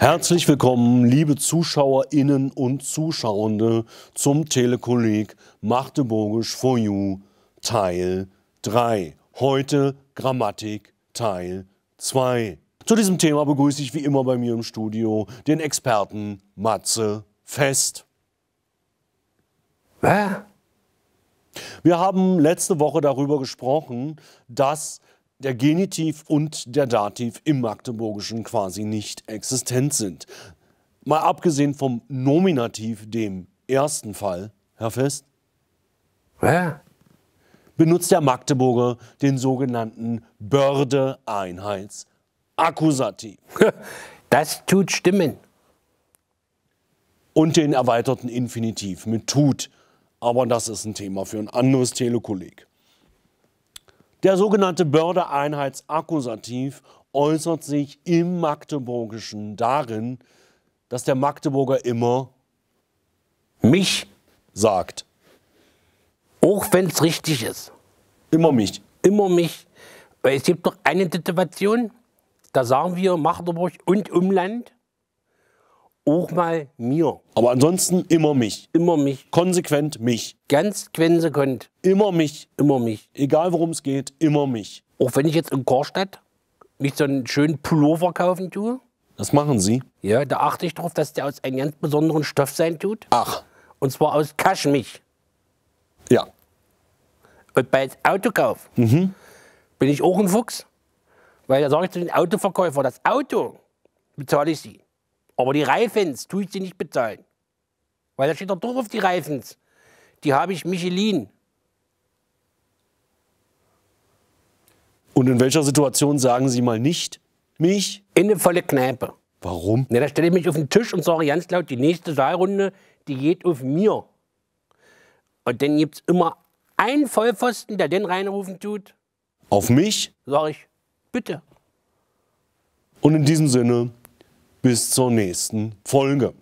Herzlich willkommen, liebe ZuschauerInnen und Zuschauende, zum Telekolleg Magdeburgisch for You Teil 3. Heute Grammatik Teil 2. Zu diesem Thema begrüße ich wie immer bei mir im Studio den Experten Matze Fest. Hä? Wir haben letzte Woche darüber gesprochen, dass der Genitiv und der Dativ im Magdeburgischen quasi nicht existent sind. Mal abgesehen vom Nominativ, dem ersten Fall, Herr Fest. Hä? Benutzt der Magdeburger den sogenannten Börde-Einheits-Akkusativ. Das tut stimmen. Und den erweiterten Infinitiv mit tut. Aber das ist ein Thema für ein anderes Telekolleg. Der sogenannte Börde-Einheitsakkusativ äußert sich im Magdeburgischen darin, dass der Magdeburger immer mich sagt. Auch wenn es richtig ist. Immer mich. Immer mich. Es gibt noch eine Situation, da sagen wir Magdeburg und Umland auch mal mir. Aber ansonsten immer mich. Immer mich. Konsequent mich. Ganz konsequent. Immer mich. Immer mich. Egal worum es geht, immer mich. Auch wenn ich jetzt in Korstadt mich so einen schönen Pullover kaufen tue. Das machen Sie? Ja, da achte ich darauf, dass der aus einem ganz besonderen Stoff sein tut. Ach. Und zwar aus Kaschmich. Ja. Und bei Autokauf mhm. bin ich auch ein Fuchs. Weil da sage ich zu den Autoverkäufern, das Auto bezahle ich Sie. Aber die Reifens tue ich sie nicht bezahlen. Weil da steht doch drauf die Reifens. Die habe ich Michelin. Und in welcher Situation sagen Sie mal nicht mich? In eine volle Kneipe. Warum? Na, da stelle ich mich auf den Tisch und sage ganz laut, die nächste Saalrunde, die geht auf mir. Und dann gibt es immer einen Vollpfosten, der den reinrufen tut. Auf mich? Sag ich, bitte. Und in diesem Sinne. Bis zur nächsten Folge.